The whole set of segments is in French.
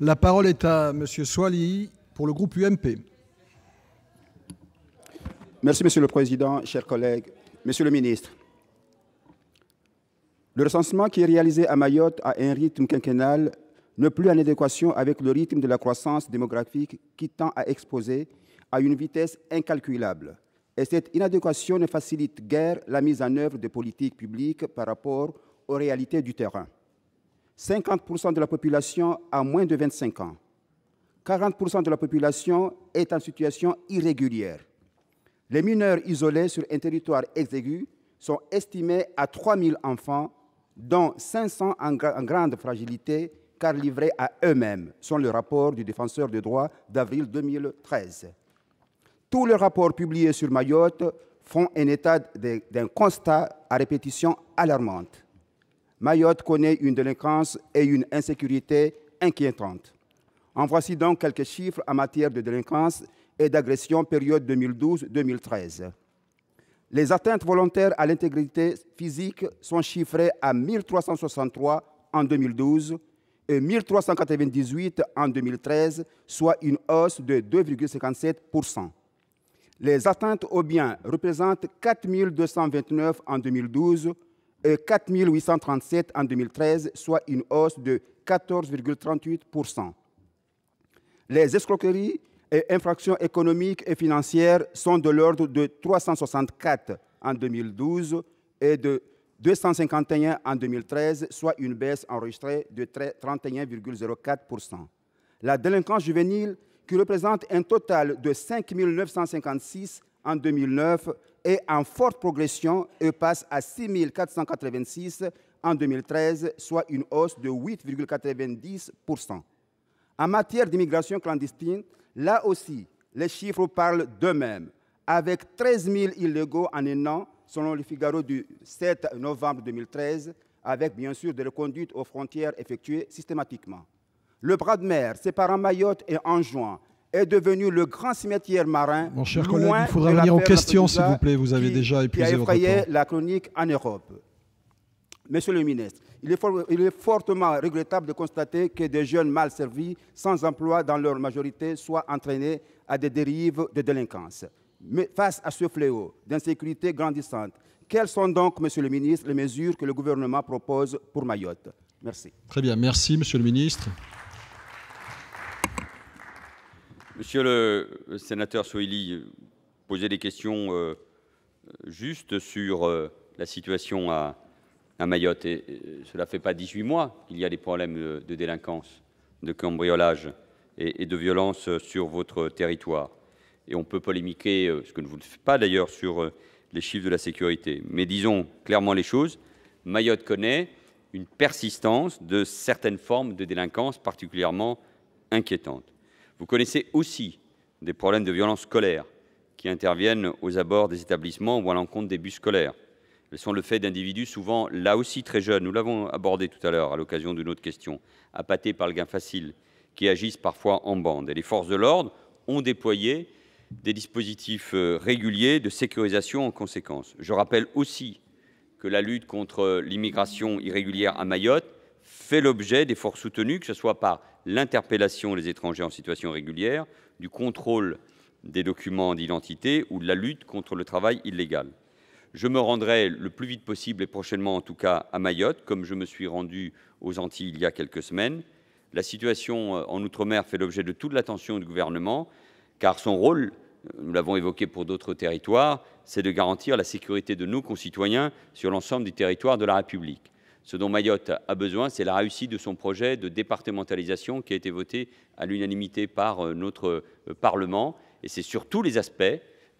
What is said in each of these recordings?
La parole est à Monsieur Soali pour le groupe UMP. Merci, Monsieur le Président, chers collègues, Monsieur le Ministre. Le recensement qui est réalisé à Mayotte à un rythme quinquennal ne plus en adéquation avec le rythme de la croissance démographique qui tend à exposer à une vitesse incalculable. Et cette inadéquation ne facilite guère la mise en œuvre des politiques publiques par rapport aux réalités du terrain. 50% de la population a moins de 25 ans. 40% de la population est en situation irrégulière. Les mineurs isolés sur un territoire exigu sont estimés à 3 000 enfants, dont 500 en, grande fragilité car livrés à eux-mêmes, sont le rapport du défenseur des droits d'avril 2013. Tous les rapports publiés sur Mayotte font un état d'un constat à répétition alarmante. Mayotte connaît une délinquance et une insécurité inquiétantes. En voici donc quelques chiffres en matière de délinquance et d'agression période 2012-2013. Les atteintes volontaires à l'intégrité physique sont chiffrées à 1363 en 2012 et 1398 en 2013, soit une hausse de 2,57 Les atteintes aux biens représentent 4229 en 2012 4 euh, 837 en 2013, soit une hausse de 14,38 Les escroqueries et infractions économiques et financières sont de l'ordre de 364 en 2012 et de 251 en 2013, soit une baisse enregistrée de 31,04 La délinquance juvénile, qui représente un total de 5 956 en 2009, et en forte progression et passe à 6 486 en 2013, soit une hausse de 8,90%. En matière d'immigration clandestine, là aussi, les chiffres parlent d'eux-mêmes, avec 13 000 illégaux en un an, selon le Figaro du 7 novembre 2013, avec bien sûr des reconduites aux frontières effectuées systématiquement. Le bras de mer séparant Mayotte et Anjouan est devenu le grand cimetière marin. Mon cher collègue, il faudrait venir aux questions, s'il vous plaît. Vous avez déjà épuisé qui a effrayé la chronique en Europe. Monsieur le ministre, il est, il est, fortement regrettable de constater que des jeunes mal servis, sans emploi dans leur majorité, soient entraînés à des dérives de délinquance. Mais face à ce fléau d'insécurité grandissante, quelles sont donc, Monsieur le ministre, les mesures que le gouvernement propose pour Mayotte Merci. Très bien, merci, Monsieur le ministre. Monsieur le sénateur vous euh, posez des questions euh, justes sur euh, la situation à, Mayotte. Et, cela ne fait pas 18 mois qu'il y a des problèmes de, délinquance, de cambriolage et, de violence sur votre territoire. Et on peut polémiquer, ce que ne vous ne faites pas d'ailleurs, sur les chiffres de la sécurité. Mais disons clairement les choses, Mayotte connaît une persistance de certaines formes de délinquance particulièrement inquiétantes. Vous connaissez aussi des problèmes de violence scolaire qui interviennent aux abords des établissements ou à l'encontre des bus scolaires. Elles sont le fait d'individus souvent, là aussi très jeunes, nous l'avons abordé tout à l'heure à l'occasion d'une autre question, appâtés par le gain facile, qui agissent parfois en bande. Et les forces de l'ordre ont déployé des dispositifs euh, réguliers de sécurisation en conséquence. Je rappelle aussi que la lutte contre l'immigration irrégulière à Mayotte fait l'objet d'efforts soutenus, que ce soit par l'interpellation des étrangers en situation régulière, du contrôle des documents d'identité ou de la lutte contre le travail illégal. Je me rendrai le plus vite possible, et prochainement en tout cas, à Mayotte, comme je me suis rendu aux Antilles il y a quelques semaines. La situation euh, en Outre-mer fait l'objet de toute l'attention du gouvernement, car son rôle, euh, nous l'avons évoqué pour d'autres territoires, c'est de garantir la sécurité de nos concitoyens sur l'ensemble des territoires de la République. Ce dont Mayotte a besoin, c'est la réussite de son projet de départementalisation qui a été voté à l'unanimité par euh, notre euh, Parlement. Et c'est sur tous les aspects,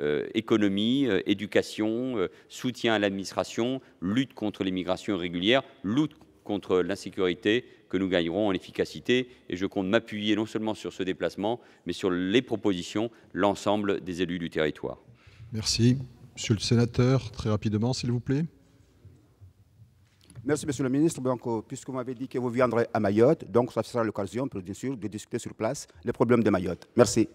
euh, économie, éducation, soutien à l'administration, lutte contre l'immigration irrégulière, lutte contre l'insécurité, que nous gagnerons en efficacité. Et je compte m'appuyer non seulement sur ce déplacement, mais sur les propositions, l'ensemble des élus du territoire. Merci. Monsieur le sénateur, très rapidement, s'il vous plaît. Merci, Monsieur le Ministre. Euh, puisque vous m'avez dit que vous viendrez à Mayotte, donc ça sera l'occasion, bien sûr, de discuter sur place les problèmes de Mayotte. Merci.